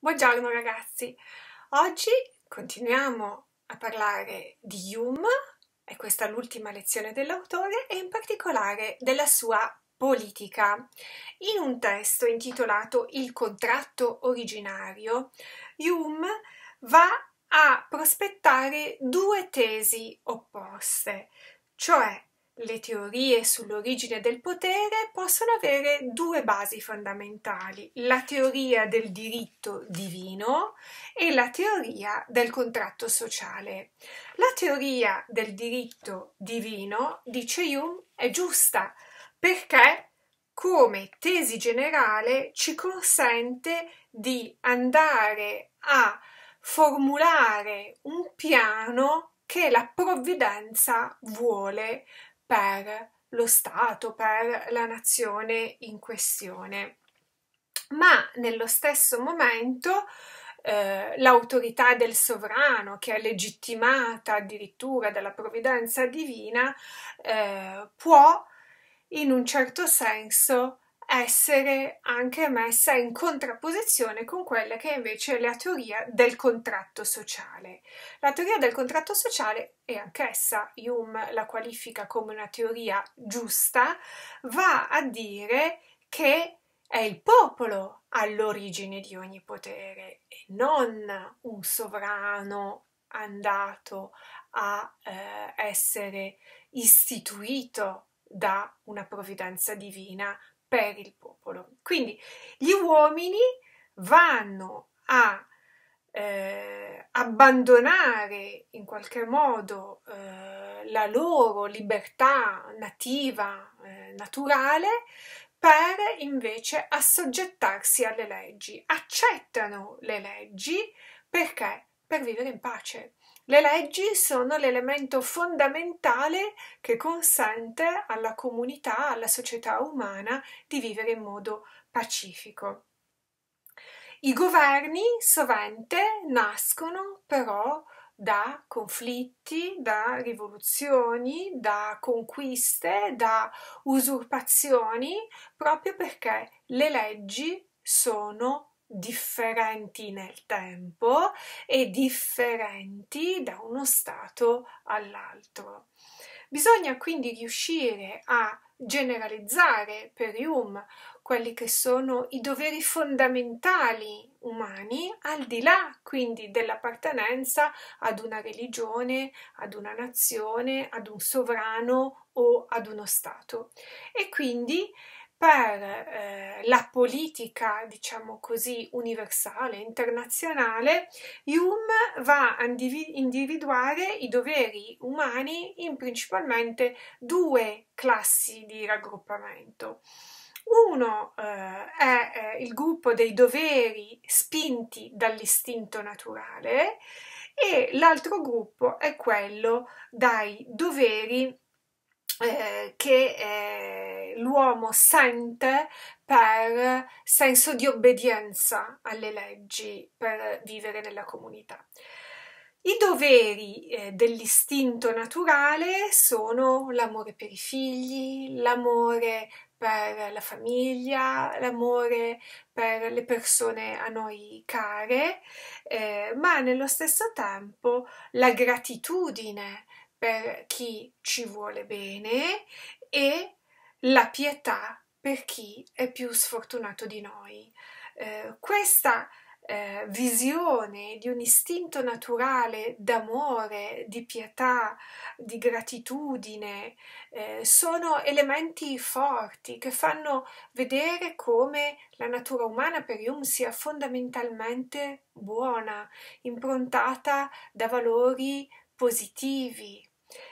Buongiorno ragazzi, oggi continuiamo a parlare di Hume, e questa è l'ultima lezione dell'autore, e in particolare della sua politica. In un testo intitolato Il contratto originario, Hume va a prospettare due tesi opposte, cioè le teorie sull'origine del potere possono avere due basi fondamentali, la teoria del diritto divino e la teoria del contratto sociale. La teoria del diritto divino, dice Hume, è giusta perché come tesi generale ci consente di andare a formulare un piano che la provvidenza vuole per lo Stato, per la nazione in questione. Ma nello stesso momento eh, l'autorità del sovrano, che è legittimata addirittura dalla provvidenza divina, eh, può in un certo senso essere anche messa in contrapposizione con quella che è invece è la teoria del contratto sociale. La teoria del contratto sociale, e anch'essa Hume la qualifica come una teoria giusta, va a dire che è il popolo all'origine di ogni potere e non un sovrano andato a eh, essere istituito da una provvidenza divina per il popolo. Quindi gli uomini vanno a eh, abbandonare in qualche modo eh, la loro libertà nativa, eh, naturale, per invece assoggettarsi alle leggi. Accettano le leggi perché? Per vivere in pace, le leggi sono l'elemento fondamentale che consente alla comunità, alla società umana di vivere in modo pacifico. I governi sovente nascono però da conflitti, da rivoluzioni, da conquiste, da usurpazioni, proprio perché le leggi sono differenti nel tempo e differenti da uno stato all'altro. Bisogna quindi riuscire a generalizzare per Hume quelli che sono i doveri fondamentali umani, al di là quindi dell'appartenenza ad una religione, ad una nazione, ad un sovrano o ad uno Stato. E quindi per eh, la politica, diciamo così, universale, internazionale, Hume va a individuare i doveri umani in principalmente due classi di raggruppamento. Uno eh, è eh, il gruppo dei doveri spinti dall'istinto naturale e l'altro gruppo è quello dai doveri eh, che eh, l'uomo sente per senso di obbedienza alle leggi, per vivere nella comunità. I doveri eh, dell'istinto naturale sono l'amore per i figli, l'amore per la famiglia, l'amore per le persone a noi care, eh, ma nello stesso tempo la gratitudine per chi ci vuole bene e la pietà per chi è più sfortunato di noi. Eh, questa eh, visione di un istinto naturale d'amore, di pietà, di gratitudine, eh, sono elementi forti che fanno vedere come la natura umana per Jung sia fondamentalmente buona, improntata da valori positivi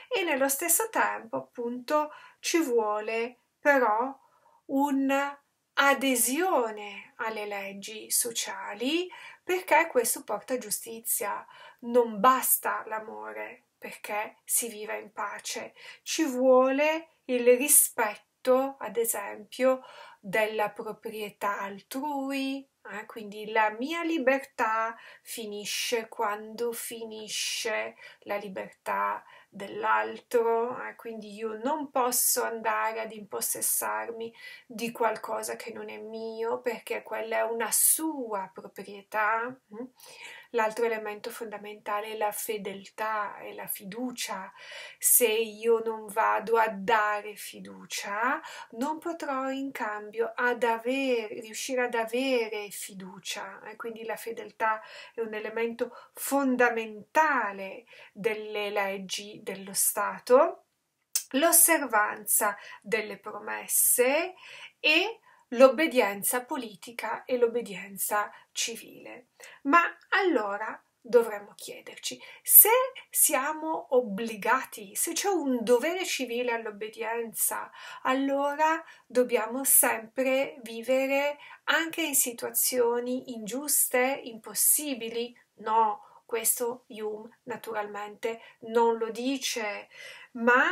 e nello stesso tempo appunto ci vuole però un'adesione alle leggi sociali perché questo porta giustizia. Non basta l'amore perché si viva in pace, ci vuole il rispetto ad esempio della proprietà altrui, eh, quindi la mia libertà finisce quando finisce la libertà dell'altro, eh, quindi io non posso andare ad impossessarmi di qualcosa che non è mio perché quella è una sua proprietà. Mm? L'altro elemento fondamentale è la fedeltà e la fiducia. Se io non vado a dare fiducia, non potrò in cambio ad avere, riuscire ad avere fiducia. E quindi la fedeltà è un elemento fondamentale delle leggi dello Stato l'osservanza delle promesse e la l'obbedienza politica e l'obbedienza civile. Ma allora dovremmo chiederci se siamo obbligati, se c'è un dovere civile all'obbedienza, allora dobbiamo sempre vivere anche in situazioni ingiuste, impossibili? No, questo Hume naturalmente non lo dice, ma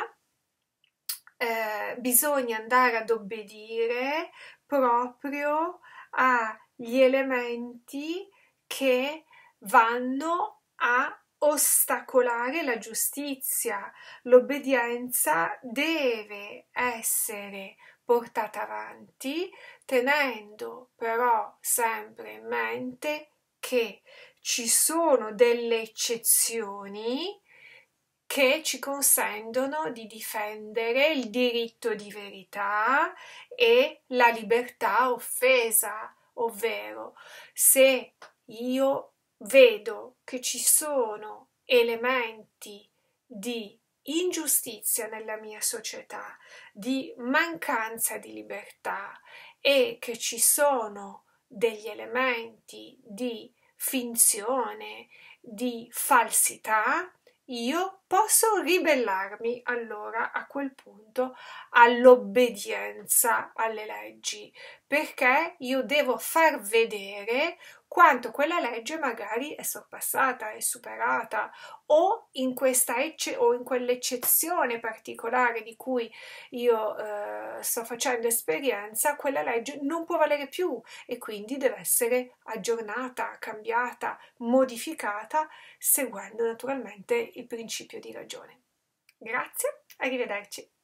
eh, bisogna andare ad obbedire proprio agli elementi che vanno a ostacolare la giustizia. L'obbedienza deve essere portata avanti tenendo però sempre in mente che ci sono delle eccezioni che ci consentono di difendere il diritto di verità e la libertà offesa, ovvero se io vedo che ci sono elementi di ingiustizia nella mia società, di mancanza di libertà e che ci sono degli elementi di finzione, di falsità, io posso ribellarmi allora a quel punto all'obbedienza alle leggi, perché io devo far vedere quanto quella legge magari è sorpassata, è superata o in, questa ecce- o in quell'eccezione particolare di cui io eh, sto facendo esperienza, quella legge non può valere più e quindi deve essere aggiornata, cambiata, modificata, seguendo naturalmente il principio di ragione. Grazie, arrivederci.